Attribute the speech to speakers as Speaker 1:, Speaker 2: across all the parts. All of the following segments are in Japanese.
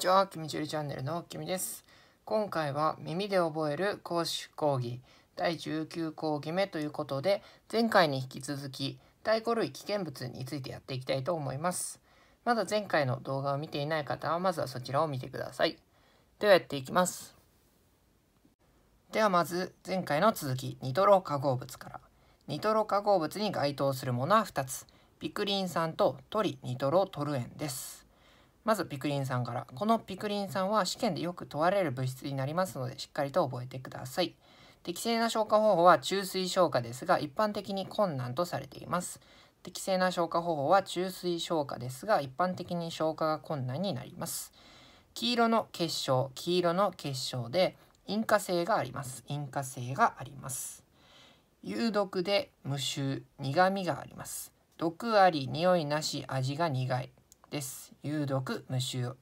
Speaker 1: ちは、きみゅりチャンネルのきみです。今回は耳で覚える講師講義第19講義目ということで、前回に引き続き太鼓類危険物についてやっていきたいと思います。まだ前回の動画を見ていない方は、まずはそちらを見てください。ではやっていきます。ではまず前回の続き、ニトロ化合物から。ニトロ化合物に該当するものは2つ。ピクリン酸とトリニトロトルエンです。まずピクリン酸からこのピクリン酸は試験でよく問われる物質になりますのでしっかりと覚えてください適正な消化方法は注水消化ですが一般的に困難とされています適正な消化方法は注水消化ですが一般的に消化が困難になります黄色の結晶黄色の結晶で引火性があります引火性があります有毒で無臭苦味があります毒あり匂いなし味が苦いです。有毒、無臭、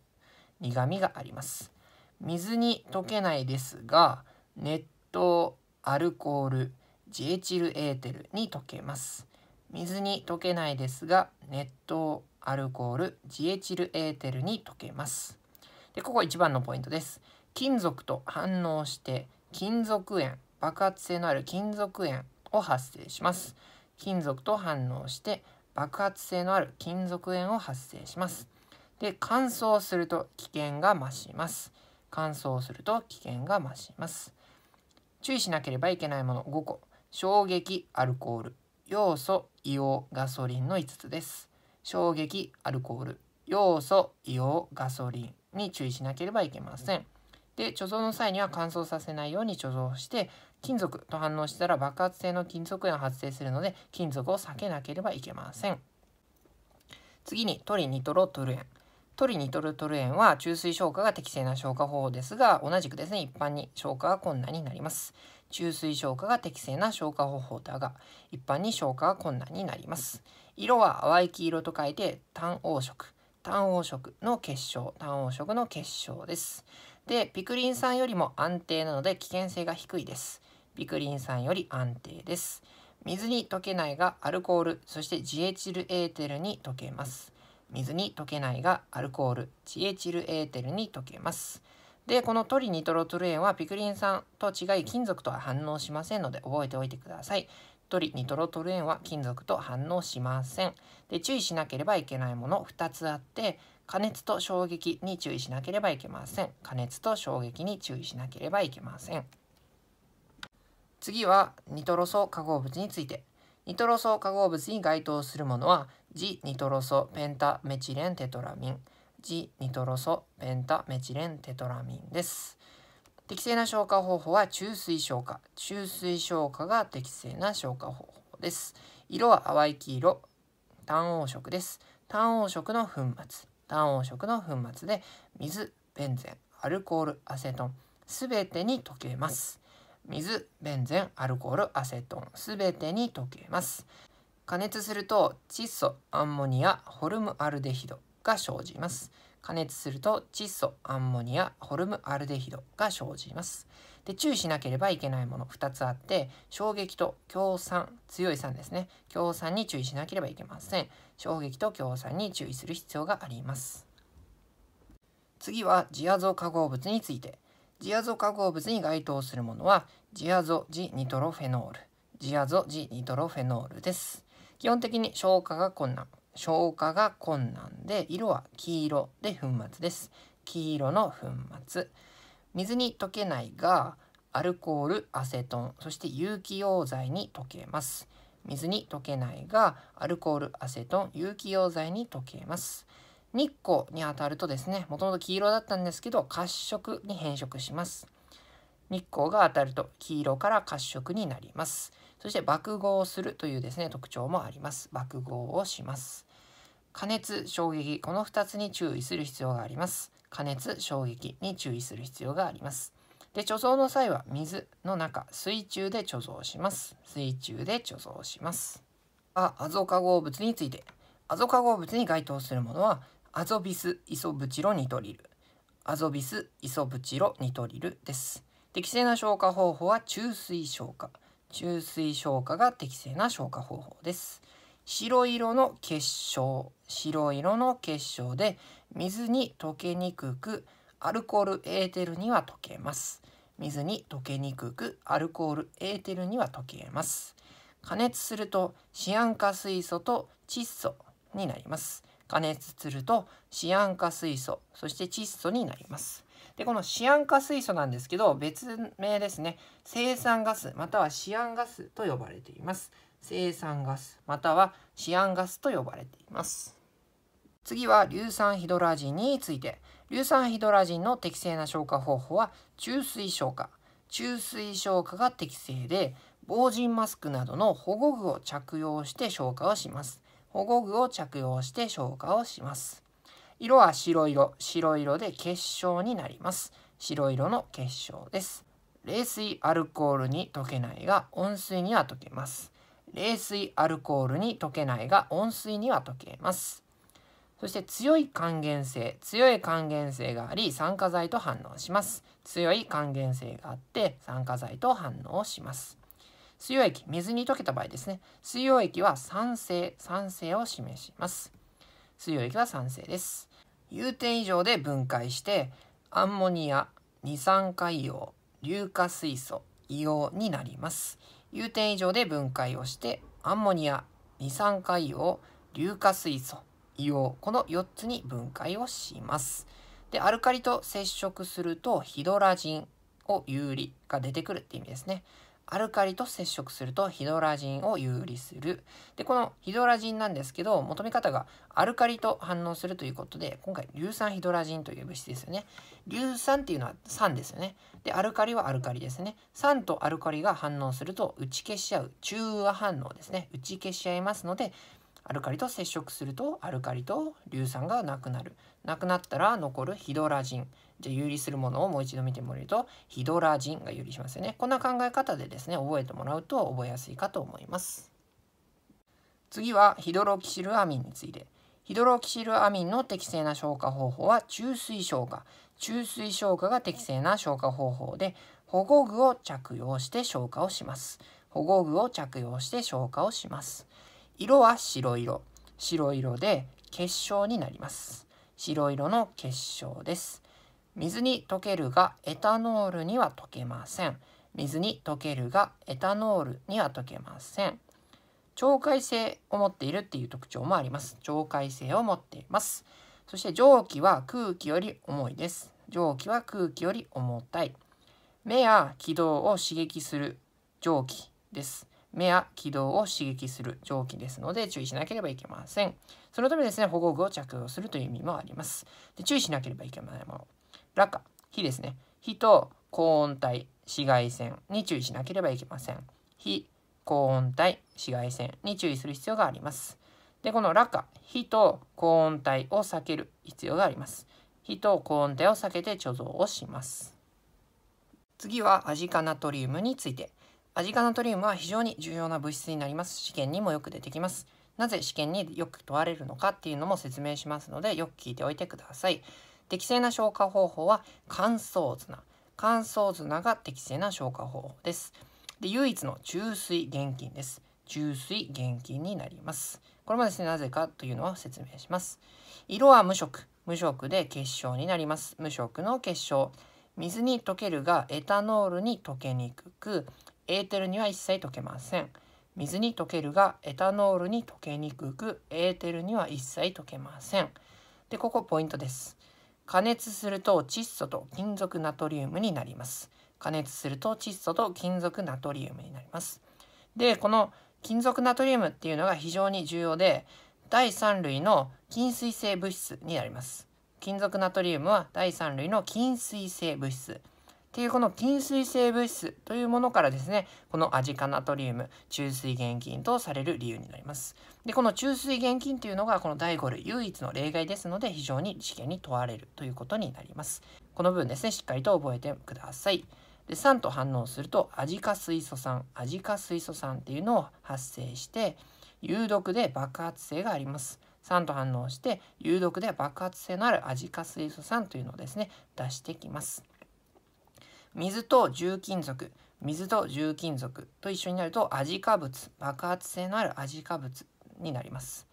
Speaker 1: 苦味があります。水に溶けないですが、熱湯、アルコール、ジエチルエーテルに溶けます。水に溶けないですが、熱湯、アルコール、ジエチルエーテルに溶けます。で、ここ1番のポイントです。金属と反応して金属塩、爆発性のある金属塩を発生します。金属と反応して爆発性のある金属炎を発生します。で、乾燥すると危険が増します。乾燥すると危険が増します。注意しなければいけないもの5個。衝撃、アルコール、要素、硫黄、ガソリンの5つです。衝撃、アルコール、要素、硫黄、ガソリンに注意しなければいけません。で、貯蔵の際には乾燥させないように貯蔵して、金属と反応したら爆発性の金属炎が発生するので金属を避けなければいけません次にトリニトロトルエントリニトルトルエンは注水消化が適正な消化法ですが同じくですね一般に消化が困難になります注水消化が適正な消化方法だが一般に消化が困難になります色は淡い黄色と書いて単黄色単黄色の結晶単黄色の結晶ですでピクリン酸よりも安定なので危険性が低いですピクリン酸より安定です。水に溶けないがアルコール、そしてジエチルエーテルに溶けます。水に溶けないがアルコール、ジエチルエーテルに溶けます。で、このトリニトロトルエンはピクリン酸と違い金属とは反応しませんので覚えておいてください。トリニトロトルエンは金属と反応しません。で、注意しなければいけないもの2つあって、加熱と衝撃に注意しなければいけません。加熱と衝撃に注意しなければいけません。次はニトロ素化合物について。ニトロ素化合物に該当するものは、ジニトロ素ペンタメチレンテトラミン、ジニトロ素ペンタメチレンテトラミンです。適正な消化方法は中水消化。中水消化が適正な消化方法です。色は淡い黄色、単黄色です。単黄色の粉末。単黄色の粉末で水、ベンゼン、アルコール、アセトン、すべてに溶けます。水、ベンゼン、アルコール、アセトン、すべてに溶けます。加熱すると窒素、アンモニア、ホルムアルデヒドが生じます。加熱すると窒素、アンモニア、ホルムアルデヒドが生じます。で注意しなければいけないもの2つあって衝撃と強酸強い酸ですね強酸に注意しなければいけません衝撃と強酸に注意する必要があります次は次亜造化合物についてジアゾ化合物に該当するものはジアゾジニトロフェノールジアゾジニトロフェノールです基本的に消化が困難消化が困難で色は黄色で粉末です黄色の粉末水に溶けないがアルコールアセトンそして有機溶剤に溶けます水に溶けないがアルコールアセトン有機溶剤に溶けます日光に当たるとですね、もともと黄色だったんですけど、褐色に変色します。日光が当たると黄色から褐色になります。そして爆豪するというですね、特徴もあります。爆豪をします。加熱、衝撃、この2つに注意する必要があります。加熱、衝撃に注意する必要があります。で、貯蔵の際は水の中、水中で貯蔵します。水中で貯蔵します。あ、アゾ化合物について。アゾ化合物に該当するものは、アゾビス・イソブチロ・ニトリル。アゾビス・イソブチロ・ニトリルです。適正な消化方法は中水消化。中水消化が適正な消化方法です。白色の結晶。白色の結晶で水に溶けにくく、アルコールエーテルには溶けます。水に溶けにくく、アルコールエーテルには溶けます。加熱するとシアン化水素と窒素になります。加熱するとシアン化水素そして窒素になりますでこのシアン化水素なんですけど別名ですね生産ガスまたはシアンガスと呼ばれています生産ガスまたはシアンガスと呼ばれています次は硫酸ヒドラジンについて硫酸ヒドラジンの適正な消化方法は中水消化中水消化が適正で防塵マスクなどの保護具を着用して消化をします保護具を着用して消火をします。色は白色、白色で結晶になります。白色の結晶です。冷水アルコールに溶けないが温水には溶けます。冷水アルコールに溶けないが温水には溶けます。そして強い還元性、強い還元性があり酸化剤と反応します。強い還元性があって酸化剤と反応します。水溶液、水に溶けた場合ですね。水溶液は酸性、酸性を示します。水溶液は酸性です。融点以上で分解して、アンモニア、二酸化硫黄、硫化水素、硫黄になります。融点以上で分解をして、アンモニア、二酸化硫黄、硫化水素、硫黄、この4つに分解をします。で、アルカリと接触すると、ヒドラジンを有利が出てくるって意味ですね。アルカリと接触するとヒドラジンを有利する。で、このヒドラジンなんですけど、求め方がアルカリと反応するということで、今回、硫酸ヒドラジンという物質ですよね。硫酸っていうのは酸ですよね。で、アルカリはアルカリですね。酸とアルカリが反応すると打ち消し合う中和反応ですね。打ち消し合いますので、アルカリと接触するとアルカリと硫酸がなくなる。なくなったら残るヒドラジン。じゃあ有利するものをもう一度見てもらえるとヒドラジンが有利しますよねこんな考え方でですね覚えてもらうと覚えやすいかと思います次はヒドロキシルアミンについてヒドロキシルアミンの適正な消化方法は中水消化中水消化が適正な消化方法で保護具を着用して消化をします保護具を着用して消化をします色は白色白色で結晶になります白色の結晶です水に溶けるがエタノールには溶けません。水に溶けるがエタノールには溶けません。懲戒性を持っているっていう特徴もあります。懲戒性を持っています。そして蒸気は空気より重いです。蒸気は空気より重たい。目や軌道を刺激する蒸気です。目や軌道を刺激する蒸気ですので注意しなければいけません。そのためですね、保護具を着用するという意味もあります。で注意しなければいけないもの。落下、火ですね。火と高温帯、紫外線に注意しなければいけません。火、高温帯、紫外線に注意する必要があります。で、この落下、火と高温帯を避ける必要があります。火と高温帯を避けて貯蔵をします。次はアジ化ナトリウムについて。アジ化ナトリウムは非常に重要な物質になります。試験にもよく出てきます。なぜ試験によく問われるのかっていうのも説明しますので、よく聞いておいてください。適正な消化方法は乾燥綱。乾燥綱が適正な消化方法です。で、唯一の中水厳禁です。中水厳禁になります。これもですね、なぜかというのは説明します。色は無色。無色で結晶になります。無色の結晶。水に溶けるが、エタノールに溶けにくく、エーテルには一切溶けません。水に溶けるが、エタノールに溶けにくく、エーテルには一切溶けません。で、ここポイントです。加熱すると窒素と金属ナトリウムになります。加熱すると窒素と金属ナトリウムになります。で、この金属ナトリウムっていうのが非常に重要で、第3類の金水性物質になります。金属ナトリウムは第3類の金水性物質。っていうこの菌水性物質というものからですね、このアジ化ナトリウム、中水原菌とされる理由になります。で、この中水原菌というのがこの第5類唯一の例外ですので、非常に試験に問われるということになります。この部分ですね、しっかりと覚えてください。で酸と反応するとアジ化水素酸アジ化水素酸っていうのを発生して有毒で爆発性があります酸と反応して有毒で爆発性のあるアジ化水素酸というのをですね出してきます水と重金属水と重金属と一緒になるとアジ化物爆発性のあるアジ化物になります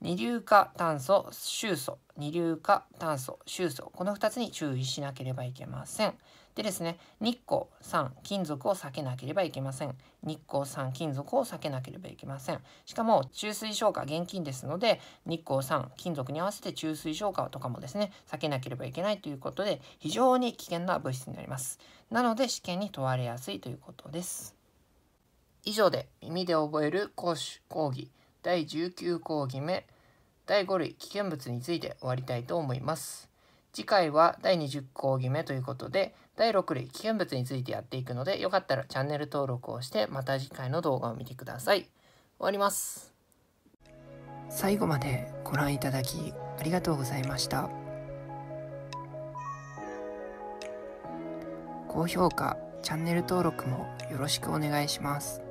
Speaker 1: 二硫化炭素臭素二硫化炭素臭素この2つに注意しなければいけませんでですね、日光、酸、金属を避けなければいけません。日光、酸、金属を避けなければいけません。しかも、注水消化現金ですので、日光、酸、金属に合わせて注水消化とかもですね、避けなければいけないということで、非常に危険な物質になります。なので、試験に問われやすいということです。以上で、耳で覚える講師講義、第19講義目、第5類危険物について終わりたいと思います。次回は第20講義目ということで、第6類危険物についてやっていくので、よかったらチャンネル登録をして、また次回の動画を見てください。終わります。最後までご覧いただきありがとうございました。高評価、チャンネル登録もよろしくお願いします。